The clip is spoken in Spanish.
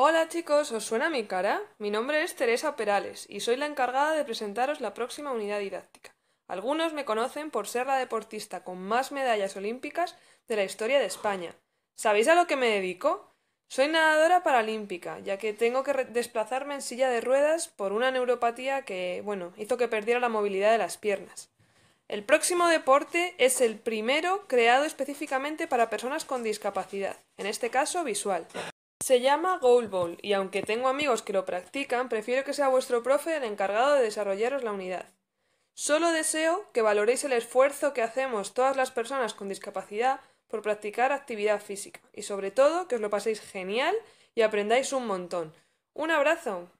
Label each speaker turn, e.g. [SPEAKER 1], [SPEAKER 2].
[SPEAKER 1] Hola chicos, ¿os suena mi cara? Mi nombre es Teresa Perales y soy la encargada de presentaros la próxima unidad didáctica. Algunos me conocen por ser la deportista con más medallas olímpicas de la historia de España. ¿Sabéis a lo que me dedico? Soy nadadora paralímpica, ya que tengo que desplazarme en silla de ruedas por una neuropatía que, bueno, hizo que perdiera la movilidad de las piernas. El próximo deporte es el primero creado específicamente para personas con discapacidad, en este caso visual. Se llama goalball y aunque tengo amigos que lo practican, prefiero que sea vuestro profe el encargado de desarrollaros la unidad. Solo deseo que valoréis el esfuerzo que hacemos todas las personas con discapacidad por practicar actividad física y sobre todo que os lo paséis genial y aprendáis un montón. Un abrazo.